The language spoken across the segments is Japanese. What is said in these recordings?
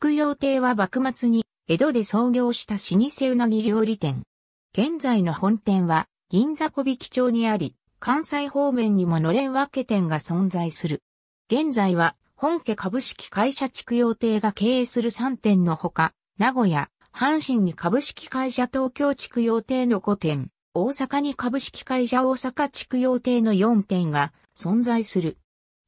菊陽亭は幕末に江戸で創業した老舗うなぎ料理店。現在の本店は銀座小引町にあり、関西方面にものれん分け店が存在する。現在は本家株式会社畜養亭が経営する3店のほか、名古屋、阪神に株式会社東京畜養亭の5店、大阪に株式会社大阪畜養亭の4店が存在する。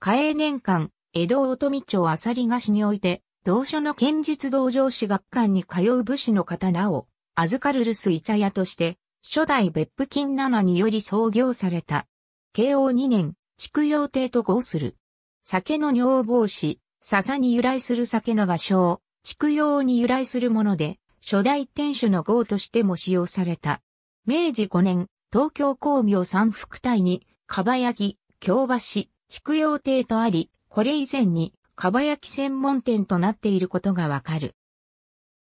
嘉永年間、江戸大富町あさり菓子において、同書の剣術道場士学館に通う武士の刀を、預かる留守茶屋として、初代別府金七により創業された。慶応2年、畜養亭と合する。酒の尿防子、笹に由来する酒の画商、畜養に由来するもので、初代店主の号としても使用された。明治5年、東京工明三福隊に、かばやぎ、京橋、畜養亭とあり、これ以前に、かば焼き専門店となっていることがわかる。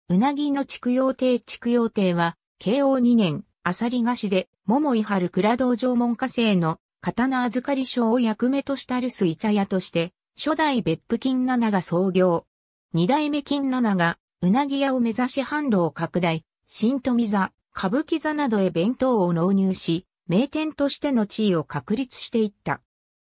うなぎの畜養亭畜養亭は、慶応2年、あさり菓子で、桃井春倉道場門下生の刀預かり賞を役目とした留守茶屋として、初代別府金七が創業。二代目金七が、うなぎ屋を目指し販路を拡大、新富座、歌舞伎座などへ弁当を納入し、名店としての地位を確立していった。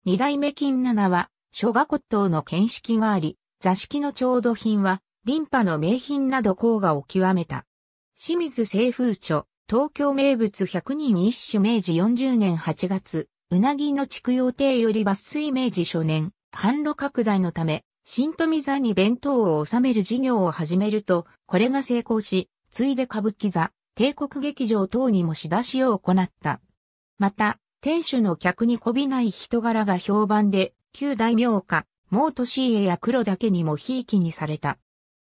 二代目金七は、諸河骨頭の見識があり、座敷の調度品は、リンパの名品など甲賀を極めた。清水清風著、東京名物百人一首明治40年8月、うなぎの畜養亭より抜粋明治初年、販路拡大のため、新富座に弁当を収める事業を始めると、これが成功し、ついで歌舞伎座、帝国劇場等にも仕出しを行った。また、店主の客にこびない人柄が評判で、旧大名家、毛利家や黒だけにもひいきにされた。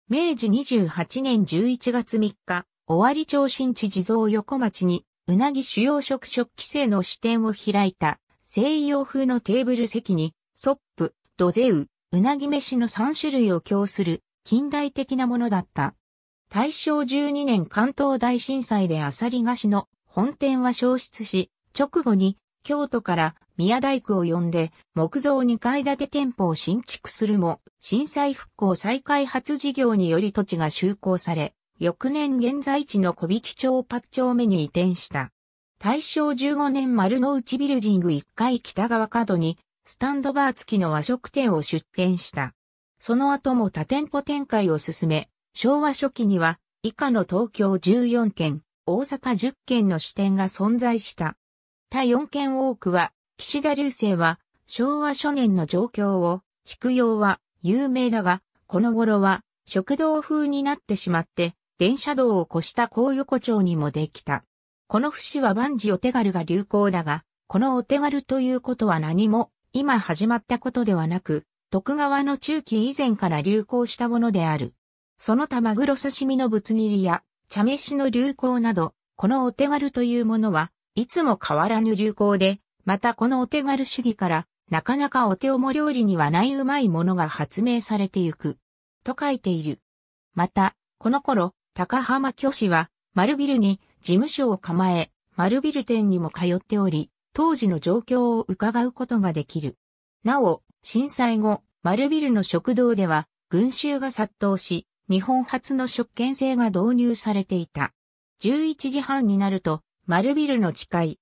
明治28年11月3日、尾張町新地地蔵横町に、うなぎ主要食食規制の支店を開いた、西洋風のテーブル席に、ソップ、ドゼウ、うなぎ飯の3種類を供する、近代的なものだった。大正12年関東大震災でアサリ菓子の本店は消失し、直後に京都から宮大工を呼んで木造2階建て店舗を新築するも、震災復興再開発事業により土地が就航され、翌年現在地の小引町八丁目に移転した。大正15年丸の内ビルジング1階北側角に、スタンドバー付きの和食店を出店した。その後も多店舗展開を進め、昭和初期には以下の東京14県、大阪10県の支店が存在した。他4県多くは岸田流星は、昭和初年の状況を、畜養は有名だが、この頃は、食堂風になってしまって、電車道を越した高横丁にもできた。この節は万事お手軽が流行だが、このお手軽ということは何も、今始まったことではなく、徳川の中期以前から流行したものである。その他マグロ刺身のぶつ切りや、茶飯の流行など、このお手軽というものは、いつも変わらぬ流行で、またこのお手軽主義から、なかなかお手重料理にはないうまいものが発明されてゆく。と書いている。また、この頃、高浜巨子は、丸ビルに事務所を構え、丸ビル店にも通っており、当時の状況を伺うことができる。なお、震災後、丸ビルの食堂では、群衆が殺到し、日本初の食券制が導入されていた。11時半になると、丸ビルの地下1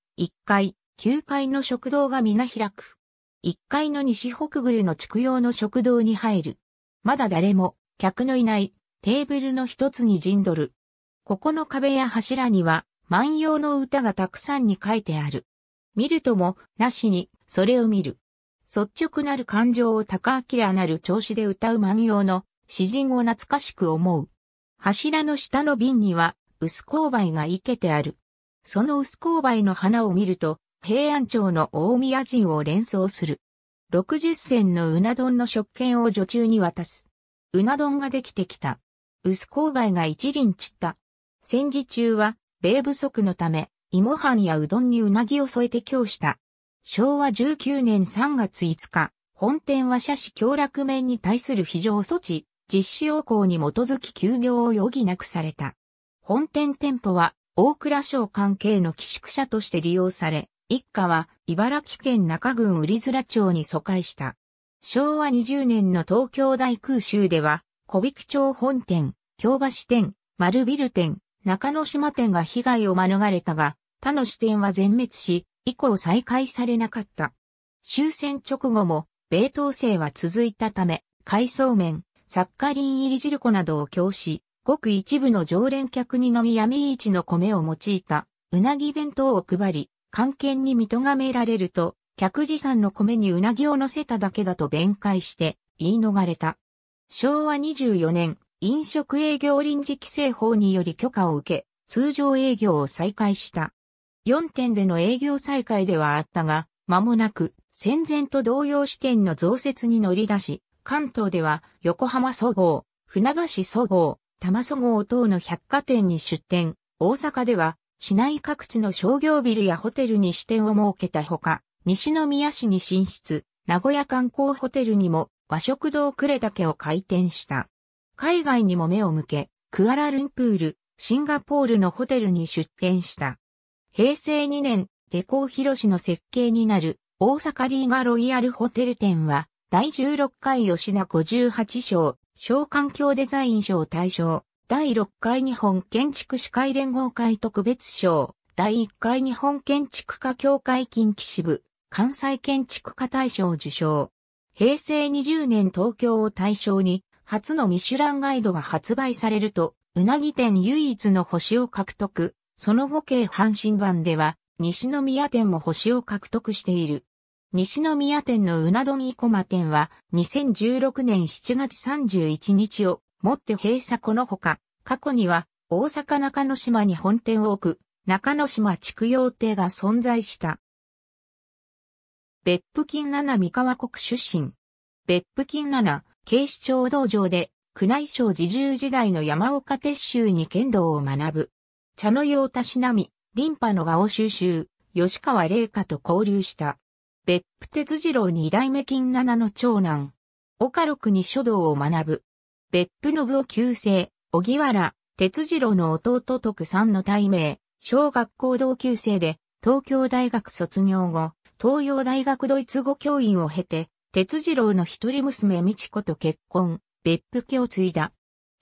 階、9階の食堂が皆開く。1階の西北宮の畜用の食堂に入る。まだ誰も、客のいない、テーブルの一つに陣取る。ここの壁や柱には、万葉の歌がたくさんに書いてある。見るとも、なしに、それを見る。率直なる感情を高明なる調子で歌う万葉の詩人を懐かしく思う。柱の下の瓶には、薄勾配が生けてある。その薄勾配の花を見ると、平安町の大宮人を連想する。六十銭のうな丼の食券を女中に渡す。うな丼ができてきた。薄勾配が一輪散った。戦時中は、米不足のため、芋飯やうどんにうなぎを添えて供した。昭和19年3月5日、本店は社市協楽面に対する非常措置、実施要項に基づき休業を余儀なくされた。本店店舗は、大蔵省関係の寄宿舎として利用され、一家は茨城県中郡瓜面町に疎開した。昭和20年の東京大空襲では、小引町本店、京橋店、丸ビル店、中野島店が被害を免れたが、他の支店は全滅し、以降再開されなかった。終戦直後も、米統制は続いたため、海藻麺、サッカリン入り汁粉などを供し、ごく一部の常連客にのみ闇市の米を用いた、うなぎ弁当を配り、官係に見とがめられると、客さんの米にうなぎを乗せただけだと弁解して言い逃れた。昭和24年、飲食営業臨時規制法により許可を受け、通常営業を再開した。4店での営業再開ではあったが、間もなく戦前と同様支店の増設に乗り出し、関東では横浜そごう、船橋そごう、玉そごう等の百貨店に出店、大阪では市内各地の商業ビルやホテルに支店を設けたほか、西宮市に進出、名古屋観光ホテルにも和食堂だけを開店した。海外にも目を向け、クアラルンプール、シンガポールのホテルに出店した。平成2年、デコーロシの設計になる大阪リーガロイヤルホテル店は、第16回吉田58章、小環境デザイン賞大賞、第6回日本建築士会連合会特別賞、第1回日本建築家協会近畿支部、関西建築家大賞受賞。平成20年東京を対象に、初のミシュランガイドが発売されると、うなぎ店唯一の星を獲得。その後計阪神版では、西宮店も星を獲得している。西宮店のうな丼こ駒店は、2016年7月31日をもって閉鎖このほか、過去には大阪中野島に本店を置く中野島畜養亭が存在した。別府金七三河国出身。別府金七、警視庁道場で、宮内省自重時代の山岡鉄州に剣道を学ぶ。茶の用たしなみ、林波の画を収集、吉川玲香と交流した。別府鉄次郎二代目金七の長男。岡六に書道を学ぶ。別府信夫旧姓、小木原、哲次郎の弟徳さんの大名、小学校同級生で、東京大学卒業後、東洋大学ドイツ語教員を経て、哲次郎の一人娘美智子と結婚、別府家を継いだ。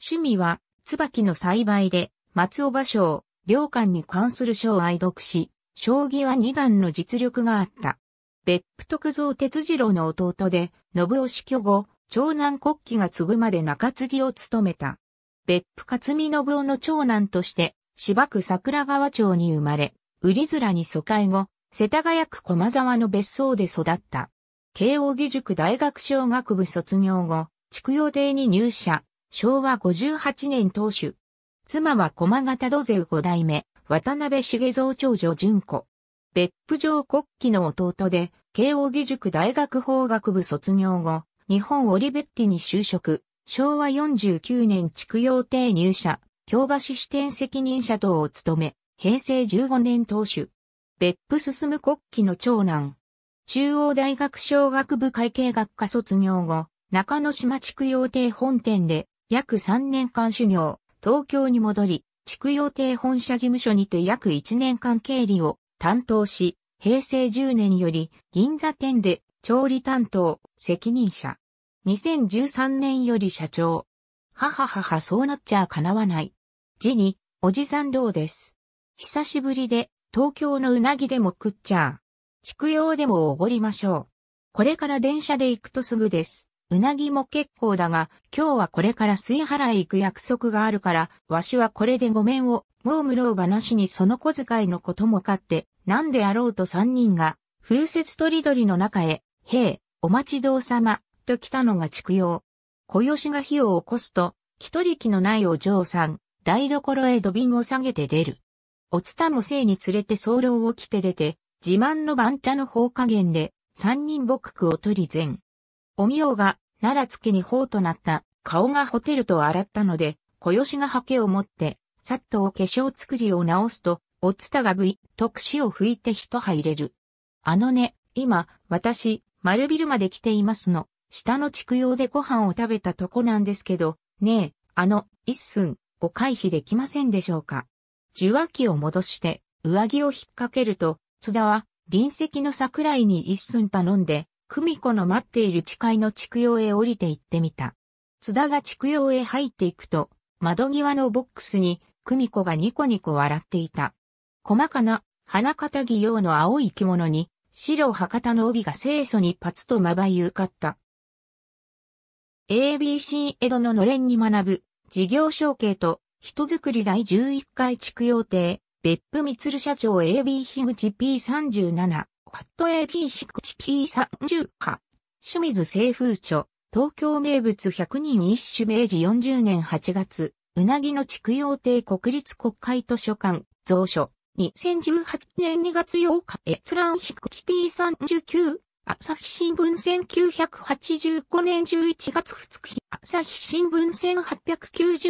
趣味は、椿の栽培で、松尾芭蕉、良寛に関する書を愛読し、将棋は二段の実力があった。別府徳蔵哲次郎の弟で、信夫死去後、長男国旗が継ぐまで中継ぎを務めた。別府勝美信夫の長男として、芝区桜川町に生まれ、売り面に疎開後、世田谷区駒沢の別荘で育った。慶応義塾大学小学部卒業後、畜養亭に入社、昭和58年当主。妻は駒形土勢五代目、渡辺茂造長女純子。別府城国旗の弟で、慶応義塾大学法学部卒業後、日本オリベッティに就職、昭和49年畜養邸入社、京橋支店責任者等を務め、平成15年当主。別府進国旗の長男。中央大学小学部会計学科卒業後、中野島畜養邸本店で約3年間修行、東京に戻り、畜養邸本社事務所にて約1年間経理を担当し、平成10年より銀座店で調理担当、責任者。2013年より社長。ははははそうなっちゃ叶わない。次に、おじさんどうです。久しぶりで、東京のうなぎでも食っちゃう。畜用でもおごりましょう。これから電車で行くとすぐです。うなぎも結構だが、今日はこれから水原へ行く約束があるから、わしはこれでごめんを、もう無ろう話にその小遣いのことも買って、なんであろうと三人が、風雪とりどりの中へ、へえ、お待ちどうさま、と来たのが畜用。小吉が火を起こすと、一力のないお嬢さん、台所へ土瓶を下げて出る。おつたも生に連れて僧侶を着て出て、自慢の番茶の方加減で、三人牧区を取り前。おみおが、奈良月に法となった、顔がホテルと洗ったので、小吉が刷毛を持って、さっとお化粧作りを直すと、おつたがぐい、特使を拭いて一杯入れる。あのね、今、私、丸ビルまで来ていますの。下の畜用でご飯を食べたとこなんですけど、ねえ、あの、一寸を回避できませんでしょうか。受話器を戻して、上着を引っ掛けると、津田は、隣席の桜井に一寸頼んで、久美子の待っている誓いの畜用へ降りて行ってみた。津田が畜用へ入っていくと、窓際のボックスに、久美子がニコニコ笑っていた。細かな、花形着用の青い着物に、白博多の帯が清楚にパツとまばゆかった。ABC 江戸ののれんに学ぶ、事業承継と、人づくり第11回畜養亭、別府光社長 AB 樋口 P37、ファット AB 樋口 P30 か、清水清風著、東京名物100人一首明治40年8月、うなぎの畜養亭国立国会図書館、蔵書。2018年2月8日閲覧低口 P39 朝日新聞1985年11月2日朝日新聞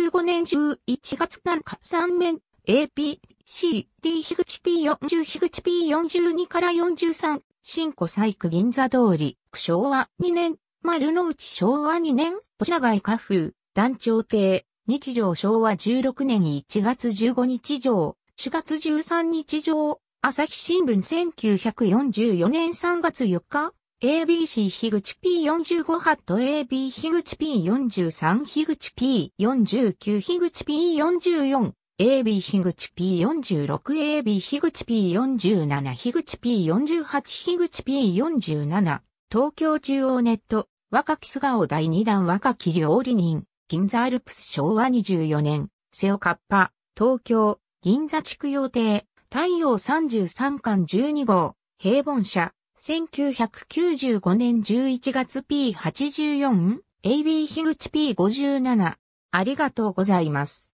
1895年11月7日3面 AP、C、D 樋口 P40 樋口 P42 から43新古細工銀座通り昭和2年丸の内昭和2年品川家風団長亭日常昭和16年1月15日上4月13日上、朝日新聞1944年3月4日、ABC 樋口 P45 ハット AB 樋口 P43 樋口 P49 樋口 P44 AB 樋口 P46 AB 樋口 P47 樋口 P48 樋口 P47 東京中央ネット若き素顔第2弾若き料理人銀座アルプス昭和24年背をカッパ東京銀座地区予定。太陽33巻12号、平凡社、1995年11月 P84、AB 樋口 P57。ありがとうございます。